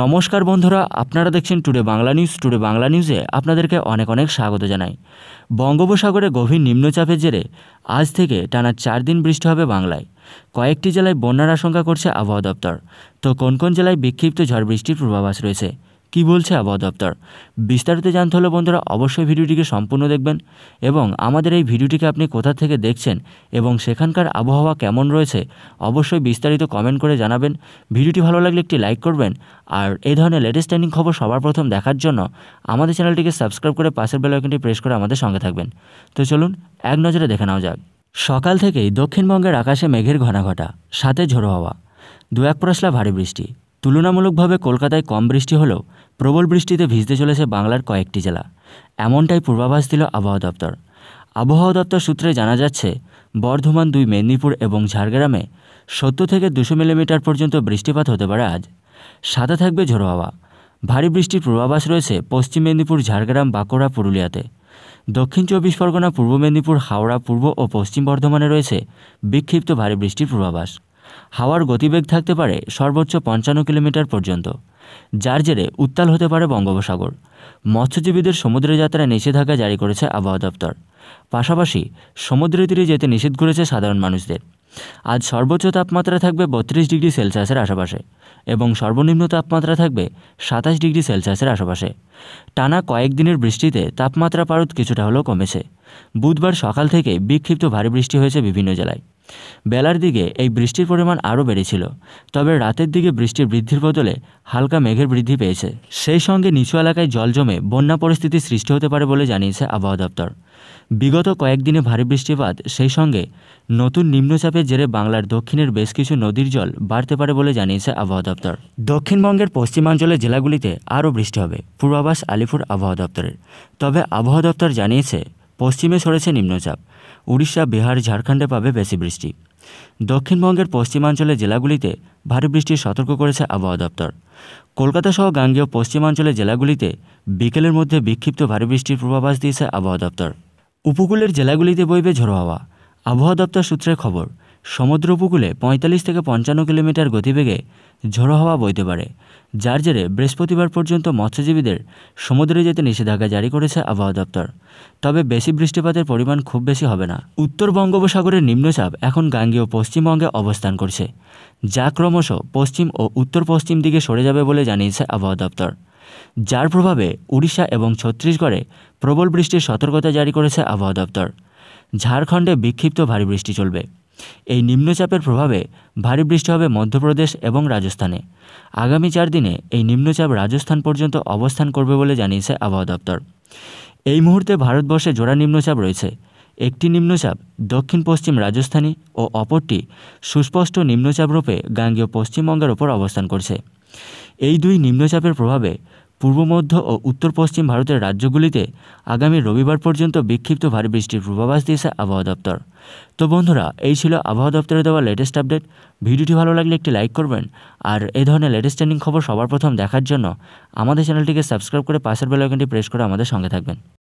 নমস্কার বন্ধুরা আপনারা দেখছেন today Bangla news today Bangla নিউজে আপনাদেরকে অনেক অনেক স্বাগত জানাই বঙ্গোপসাগরে গভীর নিম্নচাপের জেরে আজ থেকে টানা চার দিন বৃষ্টি হবে বাংলায় কয়েকটি জেলায় বন্যার আশঙ্কা করছে আবহাওয়া দপ্তর তো কোন কোন জেলায় বিক্ষিপ্ত ঝড় বৃষ্টির পূর্বাভাস রয়েছে কি বলছে আবহাওয়া দপ্তর বিস্তারিত জানতে হলে বন্ধুরা অবশ্যই ভিডিওটিকে সম্পূর্ণ দেখবেন এবং আমাদের এই ভিডিওটিকে আপনি কোথা থেকে দেখছেন এবং সেখানকার আবহাওয়া কেমন রয়েছে অবশ্যই বিস্তারিত কমেন্ট করে জানাবেন ভিডিওটি ভালো লাগলে একটি লাইক করবেন আর এই ধরনের লেটেস্ট ট্রেন্ডিং খবর সবার প্রথম দেখার জন্য আমাদের চ্যানেলটিকে সাবস্ক্রাইব করে পাশের বেলাইকনটি প্রেস করে আমাদের সঙ্গে থাকবেন তো চলুন এক নজরে দেখে নেওয়া যাক সকাল থেকেই দক্ষিণবঙ্গের আকাশে মেঘের ঘনাঘটা সাথে ঝোড়ো হওয়া দু এক পরশলা ভারী বৃষ্টি তুলনামূলকভাবে কলকাতায় কম বৃষ্টি হলেও প্রবল বৃষ্টিতে ভিজতে চলেছে বাংলার কয়েকটি জেলা এমনটাই পূর্বাভাস দিল আবহাওয়া দপ্তর আবহাওয়া দপ্তর সূত্রে জানা যাচ্ছে বর্ধমান দুই মেদিনীপুর এবং ঝাড়গ্রামে সত্তর থেকে দুশো মিলিমিটার পর্যন্ত বৃষ্টিপাত হতে পারে আজ সাদা থাকবে ঝোড়ো হাওয়া ভারী বৃষ্টির পূর্বাভাস রয়েছে পশ্চিম মেদিনীপুর ঝাড়গ্রাম বাঁকুড়া পুরুলিয়াতে দক্ষিণ চব্বিশ পরগনা পূর্ব মেদিনীপুর হাওড়া পূর্ব ও পশ্চিম বর্ধমানে রয়েছে বিক্ষিপ্ত ভারী বৃষ্টির পূর্বাভাস হাওয়ার গতিবেগ থাকতে পারে সর্বোচ্চ পঞ্চান্ন কিলোমিটার পর্যন্ত যার জেরে উত্তাল হতে পারে বঙ্গোপসাগর মৎস্যজীবীদের সমুদ্রে যাত্রায় নিষেধাজ্ঞা জারি করেছে আবহাওয়া দপ্তর পাশাপাশি সমুদ্রে তীরে যেতে নিষেধ করেছে সাধারণ মানুষদের আজ সর্বোচ্চ তাপমাত্রা থাকবে বত্রিশ ডিগ্রি সেলসিয়াসের আশেপাশে এবং সর্বনিম্ন তাপমাত্রা থাকবে সাতাশ ডিগ্রি সেলসিয়াসের আশেপাশে টানা কয়েকদিনের বৃষ্টিতে তাপমাত্রা পারদ কিছুটা হলেও কমেছে বুধবার সকাল থেকে বিক্ষিপ্ত ভারী বৃষ্টি হয়েছে বিভিন্ন জেলায় বেলার দিকে এই বৃষ্টির পরিমাণ আরও বেড়েছিল তবে রাতের দিকে বৃষ্টির বৃদ্ধির বদলে হালকা মেঘের বৃদ্ধি পেয়েছে সেই সঙ্গে নিচু এলাকায় জল জমে বন্যা পরিস্থিতি সৃষ্টি হতে পারে বলে জানিয়েছে আবহাওয়া দপ্তর বিগত কয়েকদিনে ভারী বৃষ্টিপাত সেই সঙ্গে নতুন নিম্নচাপের জেরে বাংলার দক্ষিণের বেশ কিছু নদীর জল বাড়তে পারে বলে জানিয়েছে আবহাওয়া দপ্তর দক্ষিণবঙ্গের পশ্চিমাঞ্চলের জেলাগুলিতে আরও বৃষ্টি হবে পূর্বাভাস আলিপুর আবহাওয়া দপ্তরের তবে আবহাওয়া দপ্তর জানিয়েছে পশ্চিমে সরেছে নিম্নচাপ উড়িষ্যা বিহার ঝাড়খণ্ডে পাবে বেশি বৃষ্টি দক্ষিণবঙ্গের পশ্চিমাঞ্চলের জেলাগুলিতে ভারী বৃষ্টির সতর্ক করেছে আবহাওয়া দপ্তর কলকাতা সহ গাঙ্গেয় পশ্চিমাঞ্চলের জেলাগুলিতে বিকেলের মধ্যে বিক্ষিপ্ত ভারী বৃষ্টির পূর্বাভাস দিয়েছে আবহাওয়া দপ্তর উপকূলের জেলাগুলিতে বইবে ঝোড়ো হাওয়া আবহাওয়া দপ্তর সূত্রে খবর সমুদ্র উপকূলে পঁয়তাল্লিশ থেকে পঞ্চান্ন কিলোমিটার গতিবেগে ঝোড়ো হাওয়া বইতে পারে যার জেরে বৃহস্পতিবার পর্যন্ত মৎস্যজীবীদের সমুদ্রে যেতে নিষেধাজ্ঞা জারি করেছে আবহাওয়া দপ্তর তবে বেশি বৃষ্টিপাতের পরিমাণ খুব বেশি হবে না উত্তর বঙ্গোপসাগরের নিম্নচাপ এখন গাঙ্গেয় পশ্চিমবঙ্গে অবস্থান করছে যা ক্রমশ পশ্চিম ও উত্তর পশ্চিম দিকে সরে যাবে বলে জানিয়েছে আবহাওয়া দপ্তর যার প্রভাবে উড়িষ্যা এবং ছত্তিশগড়ে প্রবল বৃষ্টির সতর্কতা জারি করেছে আবহাওয়া দপ্তর ঝাড়খণ্ডে বিক্ষিপ্ত ভারী বৃষ্টি চলবে এই নিম্নচাপের প্রভাবে ভারী বৃষ্টি হবে মধ্যপ্রদেশ এবং রাজস্থানে আগামী চার দিনে এই নিম্নচাপ রাজস্থান পর্যন্ত অবস্থান করবে বলে জানিয়েছে আবহাওয়া দপ্তর এই মুহূর্তে ভারতবর্ষে জোড়া নিম্নচাপ রয়েছে একটি নিম্নচাপ দক্ষিণ পশ্চিম রাজস্থানী ও অপরটি সুস্পষ্ট নিম্নচাপ রূপে গাঙ্গীয় পশ্চিমবঙ্গের ওপর অবস্থান করছে এই দুই নিম্নচাপের প্রভাবে পূর্ব মধ্য ও উত্তর পশ্চিম ভারতের রাজ্যগুলিতে আগামী রবিবার পর্যন্ত বিক্ষিপ্ত ভারী বৃষ্টির পূর্বাভাস দিয়েছে আবহাওয়া দপ্তর তো বন্ধুরা এই ছিল আবহাওয়া দপ্তরে দেওয়া লেটেস্ট আপডেট ভিডিওটি ভালো লাগলে একটি লাইক করবেন আর এ ধরনের লেটেস্ট ট্রেন্ডিং খবর সবার প্রথম দেখার জন্য আমাদের চ্যানেলটিকে সাবস্ক্রাইব করে পাশের বেলাইকনটি প্রেস করে আমাদের সঙ্গে থাকবেন